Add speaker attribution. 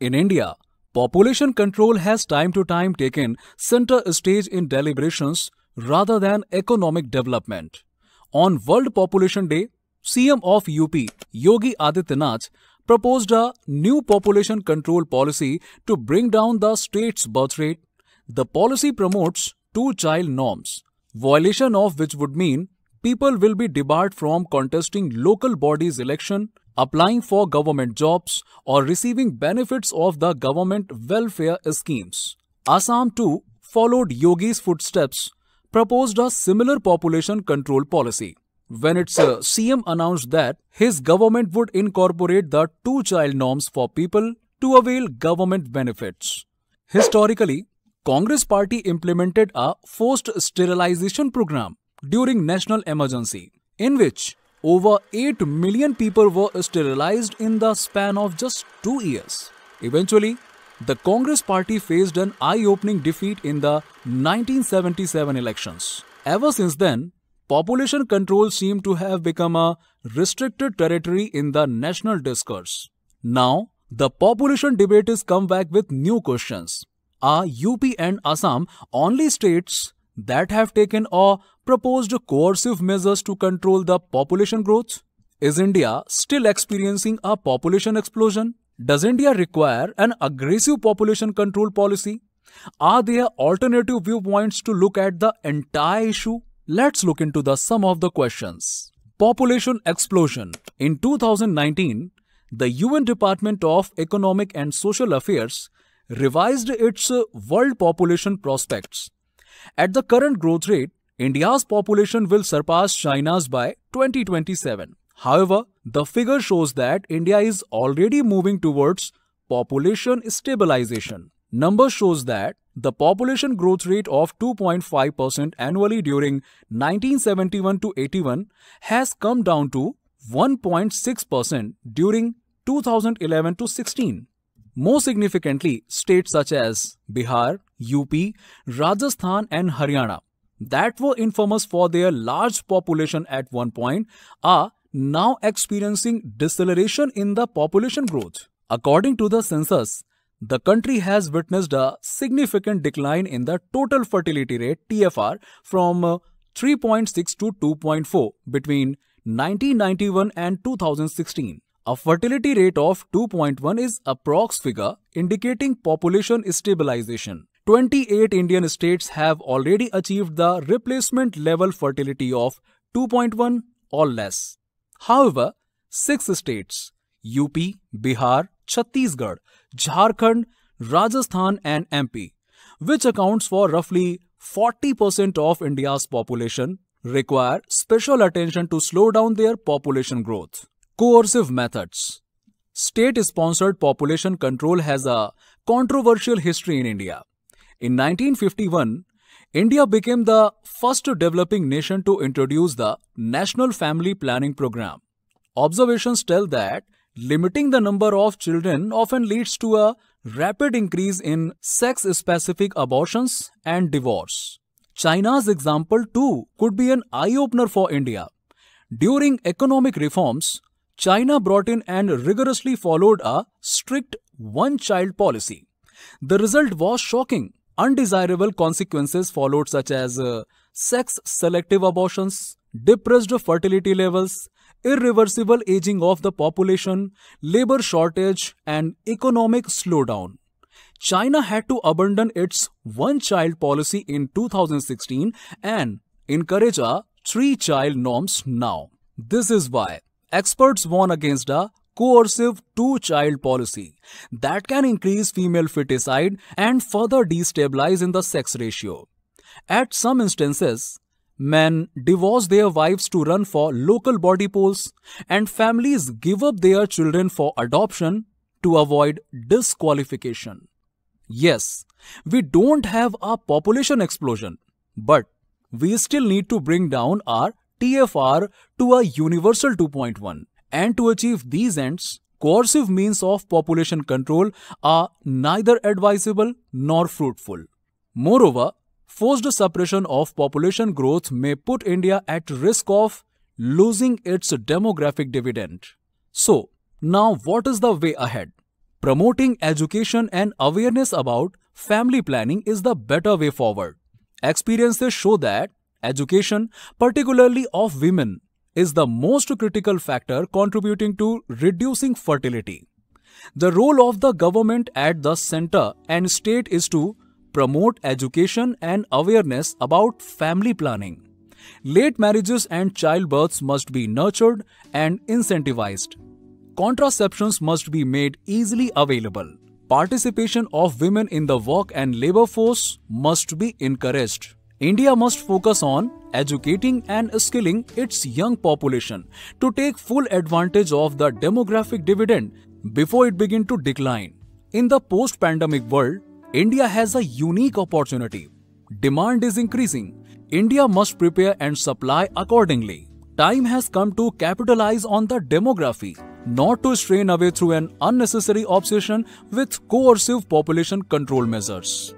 Speaker 1: In India, population control has time to time taken center stage in deliberations rather than economic development. On World Population Day, CM of UP, Yogi Adityanath, proposed a new population control policy to bring down the state's birth rate. The policy promotes two-child norms, violation of which would mean people will be debarred from contesting local bodies election applying for government jobs or receiving benefits of the government welfare schemes. Assam too followed Yogi's footsteps, proposed a similar population control policy. When its uh, CM announced that his government would incorporate the two-child norms for people to avail government benefits. Historically, Congress party implemented a forced sterilization program during national emergency in which over 8 million people were sterilized in the span of just two years. Eventually, the Congress party faced an eye opening defeat in the 1977 elections. Ever since then, population control seemed to have become a restricted territory in the national discourse. Now, the population debate has come back with new questions. Are UP and Assam only states that have taken or proposed coercive measures to control the population growth? Is India still experiencing a population explosion? Does India require an aggressive population control policy? Are there alternative viewpoints to look at the entire issue? Let's look into the sum of the questions. Population explosion. In 2019, the UN Department of Economic and Social Affairs revised its world population prospects at the current growth rate, India's population will surpass China's by 2027. However, the figure shows that India is already moving towards population stabilization. Numbers shows that the population growth rate of 2.5% annually during 1971 to 81 has come down to 1.6% during 2011 to 16. More significantly, states such as Bihar, UP, Rajasthan, and Haryana that were infamous for their large population at one point are now experiencing deceleration in the population growth. According to the census, the country has witnessed a significant decline in the total fertility rate TFR from uh, 3.6 to 2.4 between 1991 and 2016. A fertility rate of 2.1 is a prox figure indicating population stabilization. 28 Indian states have already achieved the replacement level fertility of 2.1 or less. However, 6 states UP, Bihar, Chhattisgarh, Jharkhand, Rajasthan, and MP, which accounts for roughly 40% of India's population, require special attention to slow down their population growth. Coercive methods. State sponsored population control has a controversial history in India. In 1951, India became the first developing nation to introduce the National Family Planning Program. Observations tell that limiting the number of children often leads to a rapid increase in sex-specific abortions and divorce. China's example too could be an eye-opener for India. During economic reforms, China brought in and rigorously followed a strict one-child policy. The result was shocking. Undesirable consequences followed such as uh, sex selective abortions, depressed fertility levels, irreversible aging of the population, labor shortage and economic slowdown. China had to abandon its one-child policy in 2016 and encourage a three-child norms now. This is why experts warn against a coercive two-child policy that can increase female feticide and further destabilize in the sex ratio. At some instances, men divorce their wives to run for local body polls and families give up their children for adoption to avoid disqualification. Yes, we don't have a population explosion, but we still need to bring down our TFR to a universal 2.1 and to achieve these ends, coercive means of population control are neither advisable nor fruitful. Moreover, forced suppression of population growth may put India at risk of losing its demographic dividend. So, now what is the way ahead? Promoting education and awareness about family planning is the better way forward. Experiences show that education, particularly of women, is the most critical factor contributing to reducing fertility. The role of the government at the center and state is to promote education and awareness about family planning. Late marriages and childbirths must be nurtured and incentivized. Contraceptions must be made easily available. Participation of women in the work and labor force must be encouraged. India must focus on educating and skilling its young population to take full advantage of the demographic dividend before it begin to decline. In the post-pandemic world, India has a unique opportunity. Demand is increasing. India must prepare and supply accordingly. Time has come to capitalize on the demography, not to strain away through an unnecessary obsession with coercive population control measures.